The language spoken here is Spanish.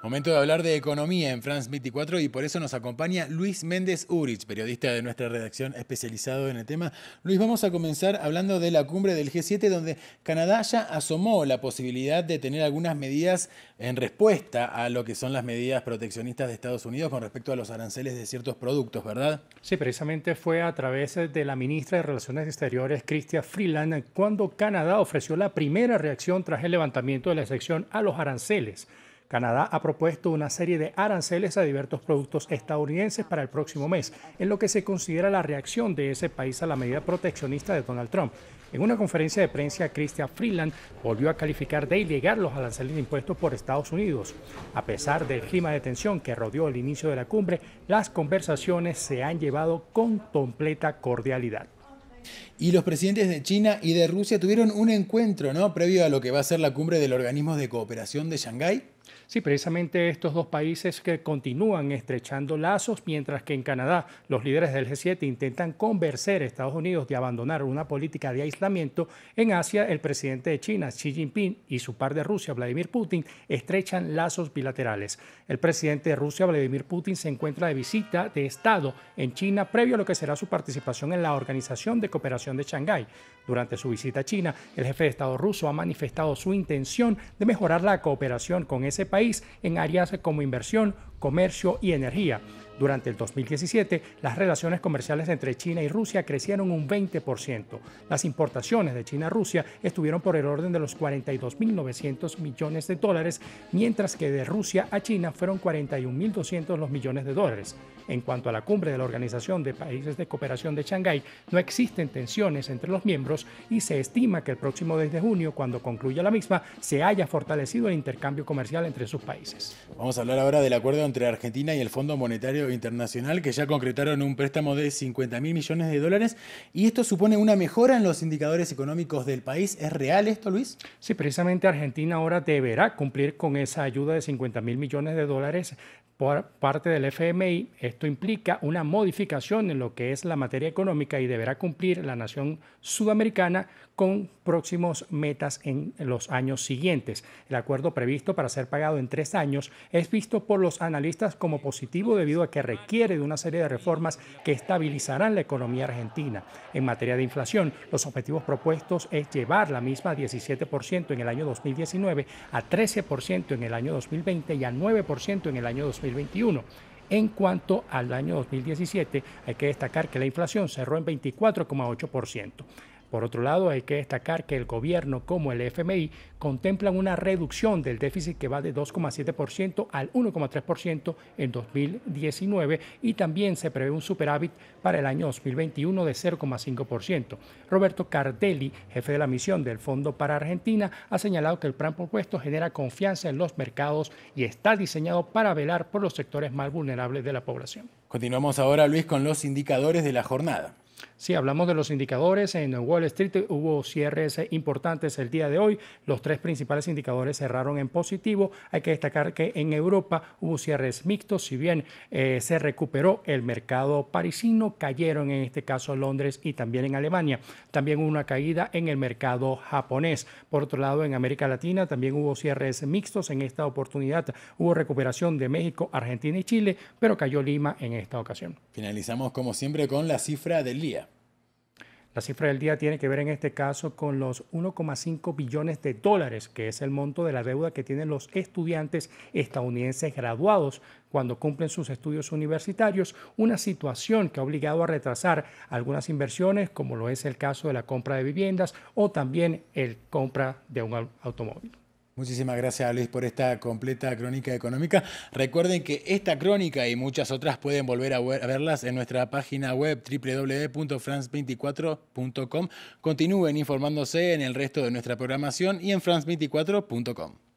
Momento de hablar de economía en France 24 y por eso nos acompaña Luis Méndez Urich, periodista de nuestra redacción especializado en el tema. Luis, vamos a comenzar hablando de la cumbre del G7 donde Canadá ya asomó la posibilidad de tener algunas medidas en respuesta a lo que son las medidas proteccionistas de Estados Unidos con respecto a los aranceles de ciertos productos, ¿verdad? Sí, precisamente fue a través de la ministra de Relaciones Exteriores, Cristia Freeland, cuando Canadá ofreció la primera reacción tras el levantamiento de la excepción a los aranceles Canadá ha propuesto una serie de aranceles a diversos productos estadounidenses para el próximo mes, en lo que se considera la reacción de ese país a la medida proteccionista de Donald Trump. En una conferencia de prensa, Christian Freeland volvió a calificar de ilegal los aranceles impuestos por Estados Unidos. A pesar del clima de tensión que rodeó el inicio de la cumbre, las conversaciones se han llevado con completa cordialidad. Y los presidentes de China y de Rusia tuvieron un encuentro, ¿no? Previo a lo que va a ser la cumbre del Organismo de Cooperación de Shanghái. Sí, precisamente estos dos países que continúan estrechando lazos, mientras que en Canadá los líderes del G7 intentan convencer a Estados Unidos de abandonar una política de aislamiento, en Asia el presidente de China, Xi Jinping, y su par de Rusia, Vladimir Putin, estrechan lazos bilaterales. El presidente de Rusia, Vladimir Putin, se encuentra de visita de Estado en China previo a lo que será su participación en la Organización de Cooperación de Shanghái. Durante su visita a China, el jefe de Estado ruso ha manifestado su intención de mejorar la cooperación con ese país en áreas como inversión, comercio y energía. Durante el 2017, las relaciones comerciales entre China y Rusia crecieron un 20%. Las importaciones de China a Rusia estuvieron por el orden de los 42.900 millones de dólares, mientras que de Rusia a China fueron 41.200 los millones de dólares. En cuanto a la cumbre de la Organización de Países de Cooperación de Shanghái, no existen tensiones entre los miembros y se estima que el próximo 10 de junio, cuando concluya la misma, se haya fortalecido el intercambio comercial entre sus países. Vamos a hablar ahora del acuerdo entre Argentina y el Fondo Monetario Internacional, que ya concretaron un préstamo de 50 mil millones de dólares. Y esto supone una mejora en los indicadores económicos del país. ¿Es real esto, Luis? Sí, precisamente Argentina ahora deberá cumplir con esa ayuda de 50 mil millones de dólares por parte del FMI. Esto implica una modificación en lo que es la materia económica y deberá cumplir la nación sudamericana con próximos metas en los años siguientes. El acuerdo previsto para ser pagado en tres años es visto por los analistas como positivo debido a que requiere de una serie de reformas que estabilizarán la economía argentina. En materia de inflación, los objetivos propuestos es llevar la misma 17% en el año 2019, a 13% en el año 2020 y a 9% en el año 2021. En cuanto al año 2017, hay que destacar que la inflación cerró en 24,8%. Por otro lado, hay que destacar que el gobierno como el FMI contemplan una reducción del déficit que va de 2,7% al 1,3% en 2019 y también se prevé un superávit para el año 2021 de 0,5%. Roberto Cardelli, jefe de la misión del Fondo para Argentina, ha señalado que el plan propuesto genera confianza en los mercados y está diseñado para velar por los sectores más vulnerables de la población. Continuamos ahora, Luis, con los indicadores de la jornada. Sí, hablamos de los indicadores. En Wall Street hubo cierres importantes el día de hoy. Los tres principales indicadores cerraron en positivo. Hay que destacar que en Europa hubo cierres mixtos. Si bien eh, se recuperó el mercado parisino, cayeron en este caso Londres y también en Alemania. También hubo una caída en el mercado japonés. Por otro lado, en América Latina también hubo cierres mixtos. En esta oportunidad hubo recuperación de México, Argentina y Chile, pero cayó Lima en esta ocasión. Finalizamos como siempre con la cifra del la cifra del día tiene que ver en este caso con los 1,5 billones de dólares, que es el monto de la deuda que tienen los estudiantes estadounidenses graduados cuando cumplen sus estudios universitarios, una situación que ha obligado a retrasar algunas inversiones, como lo es el caso de la compra de viviendas o también el compra de un automóvil. Muchísimas gracias, Luis, por esta completa crónica económica. Recuerden que esta crónica y muchas otras pueden volver a verlas en nuestra página web www.france24.com. Continúen informándose en el resto de nuestra programación y en france24.com.